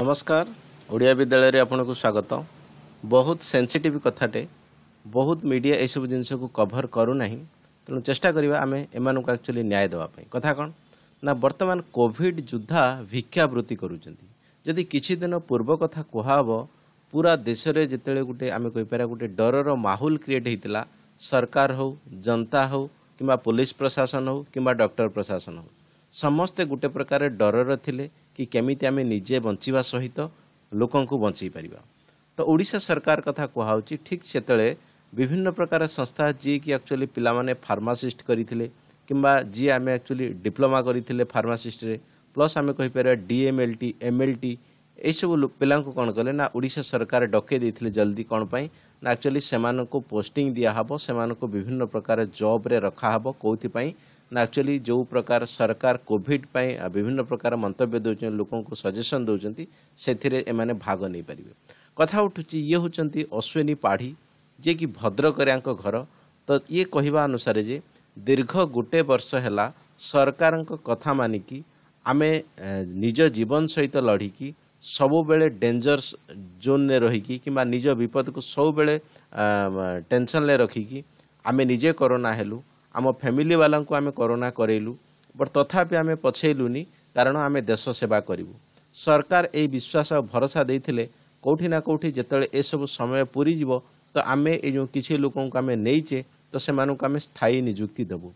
ନମସ୍କାର ଓଡ଼ିଆ ବିଦ୍ୟାଳୟରେ ଆପଣଙ୍କୁ ସ୍ୱାଗତ ବହୁତ ସେନ୍ସିଟିଭ୍ କଥାଟେ ବହୁତ ମିଡ଼ିଆ ଏସବୁ ଜିନିଷକୁ କଭର କରୁନାହିଁ ତେଣୁ ଚେଷ୍ଟା କରିବା ଆମେ ଏମାନଙ୍କୁ ଆକ୍ଚୁଆଲି ନ୍ୟାୟ ଦେବା ପାଇଁ କଥା କ'ଣ ନା ବର୍ତ୍ତମାନ କୋଭିଡ୍ ଯୁଦ୍ଧା ଭିକ୍ଷାବୃତ୍ତି କରୁଛନ୍ତି ଯଦି କିଛି ଦିନ ପୂର୍ବ କଥା କୁହାହେବ ପୁରା ଦେଶରେ ଯେତେବେଳେ ଗୋଟେ ଆମେ କହିପାରିବା ଗୋଟେ ଡରର ମାହୁଲ କ୍ରିଏଟ୍ ହୋଇଥିଲା ସରକାର ହେଉ ଜନତା ହେଉ କିମ୍ବା ପୋଲିସ ପ୍ରଶାସନ ହେଉ କିମ୍ବା ଡକ୍ଟର ପ୍ରଶାସନ ହେଉ ସମସ୍ତେ ଗୋଟେ ପ୍ରକାର ଡରର ଥିଲେ କି କେମିତି ଆମେ ନିଜେ ବଞ୍ଚିବା ସହିତ ଲୋକଙ୍କୁ ବଞ୍ଚାଇ ପାରିବା ତ ଓଡ଼ିଶା ସରକାର କଥା କୁହାହେଉଛି ଠିକ୍ ସେତେବେଳେ ବିଭିନ୍ନ ପ୍ରକାର ସଂସ୍ଥା ଯିଏକି ଆକ୍ଚୁଆଲି ପିଲାମାନେ ଫାର୍ମାସିଷ୍ଟ କରିଥିଲେ କିମ୍ବା ଯିଏ ଆମେ ଆକ୍ଚୁଆଲି ଡିପ୍ଲୋମା କରିଥିଲେ ଫାର୍ମାସିଷ୍ଟରେ ପ୍ଲସ୍ ଆମେ କହିପାରିବା ଡିଏମ୍ଏଲ୍ ଟି ଏମ୍ଏଲ୍ ଟି ଏଇସବୁ ପିଲାଙ୍କୁ କ'ଣ କଲେ ନା ଓଡ଼ିଶା ସରକାର ଡକେଇ ଦେଇଥିଲେ ଜଲ୍ଦି କ'ଣ ପାଇଁ ନା ଆକ୍ଚୁଆଲି ସେମାନଙ୍କୁ ପୋଷ୍ଟିଂ ଦିଆହେବ ସେମାନଙ୍କୁ ବିଭିନ୍ନ ପ୍ରକାର ଜବ୍ରେ ରଖାହେବ କେଉଁଥିପାଇଁ ନାଚୁଆଲି ଯେଉଁ ପ୍ରକାର ସରକାର କୋଭିଡ ପାଇଁ ବିଭିନ୍ନ ପ୍ରକାର ମନ୍ତବ୍ୟ ଦେଉଛନ୍ତି ଲୋକଙ୍କୁ ସଜେସନ ଦେଉଛନ୍ତି ସେଥିରେ ଏମାନେ ଭାଗ ନେଇପାରିବେ କଥା ଉଠୁଛି ଇଏ ହେଉଛନ୍ତି ଅଶ୍ୱିନୀ ପାଢି ଯିଏକି ଭଦ୍ରକରିଆଙ୍କ ଘର ତ ଇଏ କହିବା ଅନୁସାରେ ଯେ ଦୀର୍ଘ ଗୋଟେ ବର୍ଷ ହେଲା ସରକାରଙ୍କ କଥା ମାନିକି ଆମେ ନିଜ ଜୀବନ ସହିତ ଲଢ଼ିକି ସବୁବେଳେ ଡେଞ୍ଜର ଜୋନରେ ରହିକି କିମ୍ବା ନିଜ ବିପଦକୁ ସବୁବେଳେ ଟେନସନରେ ରଖିକି ଆମେ ନିଜେ କରୋନା ହେଲୁ ଆମ ଫ୍ୟାମିଲି ବାଲାଙ୍କୁ ଆମେ କରୋନା କରେଇଲୁ ବଟ୍ ତଥାପି ଆମେ ପଛେଇଲୁନି କାରଣ ଆମେ ଦେଶ ସେବା କରିବୁ ସରକାର ଏହି ବିଶ୍ୱାସ ଆଉ ଭରସା ଦେଇଥିଲେ କେଉଁଠି ନା କେଉଁଠି ଯେତେବେଳେ ଏସବୁ ସମୟ ପୁରିଯିବ ତ ଆମେ ଏ ଯେଉଁ କିଛି ଲୋକଙ୍କୁ ଆମେ ନେଇଛେ ତ ସେମାନଙ୍କୁ ଆମେ ସ୍ଥାୟୀ ନିଯୁକ୍ତି ଦେବୁ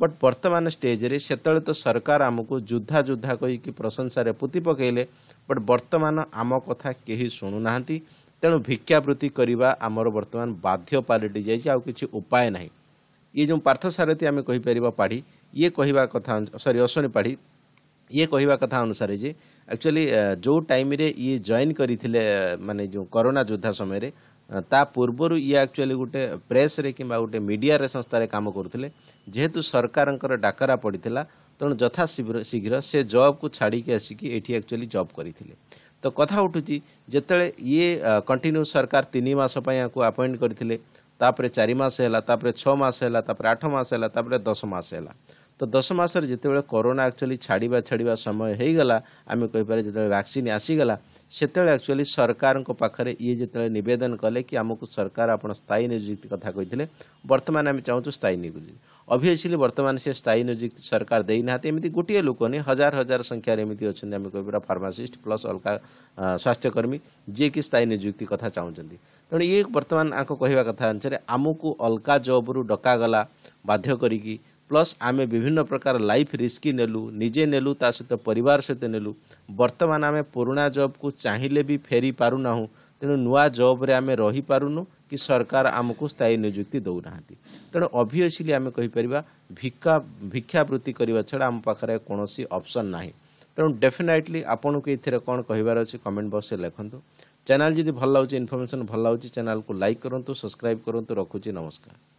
ବଟ୍ ବର୍ତ୍ତମାନ ଷ୍ଟେଜ୍ରେ ସେତେବେଳେ ତ ସରକାର ଆମକୁ ଯୁଦ୍ଧା ଯୁଦ୍ଧା କହିକି ପ୍ରଶଂସାରେ ପୋତି ପକାଇଲେ ବଟ୍ ବର୍ତ୍ତମାନ ଆମ କଥା କେହି ଶୁଣୁନାହାନ୍ତି ତେଣୁ ଭିକ୍ଷାବୃତ୍ତି କରିବା ଆମର ବର୍ତ୍ତମାନ ବାଧ୍ୟ ପାଲଟି ଯାଇଛି ଆଉ କିଛି ଉପାୟ ନାହିଁ ଇଏ ଯେଉଁ ପାର୍ଥସାରଥୀ ଆମେ କହିପାରିବା ପାଢ଼ୀ ଇଏ କହିବା କଥା ସରି ଅଶ୍ୱନୀ ପାଢ଼ୀ ଇଏ କହିବା କଥା ଅନୁସାରେ ଯେ ଆକ୍ଚୁଆଲି ଯେଉଁ ଟାଇମ୍ରେ ଇଏ ଜଏନ୍ କରିଥିଲେ ମାନେ ଯେଉଁ କରୋନା ଯୋଦ୍ଧା ସମୟରେ ତା ପୂର୍ବରୁ ଇଏ ଆକ୍ଚୁଆଲି ଗୋଟେ ପ୍ରେସ୍ରେ କିମ୍ବା ଗୋଟେ ମିଡ଼ିଆରେ ସଂସ୍ଥାରେ କାମ କରୁଥିଲେ ଯେହେତୁ ସରକାରଙ୍କର ଡାକରା ପଡ଼ିଥିଲା ତେଣୁ ଯଥା ଶୀଘ୍ର ସେ ଜବ୍କୁ ଛାଡ଼ିକି ଆସିକି ଏଠି ଆକ୍ଚୁଆଲି ଜବ୍ କରିଥିଲେ ତ କଥା ଉଠୁଛି ଯେତେବେଳେ ଇଏ କଣ୍ଟିନ୍ୟୁ ସରକାର ତିନି ମାସ ପାଇଁ ୟାକୁ ଆପଏଣ୍ଟ କରିଥିଲେ ତାପରେ ଚାରି ମାସ ହେଲା ତାପରେ ଛଅ ମାସ ହେଲା ତାପରେ ଆଠ ମାସ ହେଲା ତାପରେ ଦଶ ମାସ ହେଲା ତ ଦଶ ମାସରେ ଯେତେବେଳେ କରୋନା ଆକ୍ଚୁଆଲି ଛାଡ଼ିବା ଛାଡ଼ିବା ସମୟ ହେଇଗଲା ଆମେ କହିପାରିବା ଯେତେବେଳେ ଭ୍ୟାକ୍ସିନ୍ ଆସିଗଲା ସେତେବେଳେ ଆକ୍ଚୁଆଲି ସରକାରଙ୍କ ପାଖରେ ଇଏ ଯେତେବେଳେ ନିବେଦନ କଲେ କି ଆମକୁ ସରକାର ଆପଣ ସ୍ଥାୟୀ ନିଯୁକ୍ତି କଥା କହିଥିଲେ ବର୍ତ୍ତମାନ ଆମେ ଚାହୁଁଛୁ ସ୍ଥାୟୀ ନିଯୁକ୍ତି अभियसली वर्तमान से स्थायी नियुक्ति सरकार एमि गोटे लोक नै हजार हजार संख्य अनि फारमासि प्लस अलिक स्वास्थ्यकर्मी कि स्थायी नियुक्ति कथा चाहन्छ त बर्तन कथा अनुसार आमु अलका जब्रु डला बाध्य प्लस आमे विभिन्न प्रकार लफ रिस्क ने नुता सहित नलु बर्तमान आम पूर्ण जब्कु भी फेरी पार नहुँ ତେଣୁ ନୂଆ ଜବ୍ରେ ଆମେ ରହିପାରୁନୁ କି ସରକାର ଆମକୁ ସ୍ଥାୟୀ ନିଯୁକ୍ତି ଦେଉନାହାନ୍ତି ତେଣୁ ଅଭିୟସ୍ଲି ଆମେ କହିପାରିବା ଭିକ୍ଷା ଭିକ୍ଷାବୃତ୍ତି କରିବା ଛଡ଼ା ଆମ ପାଖରେ କୌଣସି ଅପସନ୍ ନାହିଁ ତେଣୁ ଡେଫିନାଇଟ୍ଲି ଆପଣଙ୍କୁ ଏଥିରେ କ'ଣ କହିବାର ଅଛି କମେଣ୍ଟ ବକ୍ସରେ ଲେଖନ୍ତୁ ଚ୍ୟାନେଲ୍ ଯଦି ଭଲ ଲାଗୁଛି ଇନଫର୍ମେସନ୍ ଭଲ ଲାଗୁଛି ଚ୍ୟାନେଲ୍କୁ ଲାଇକ୍ କରନ୍ତୁ ସବସ୍କ୍ରାଇବ୍ କରନ୍ତୁ ରଖୁଛି ନମସ୍କାର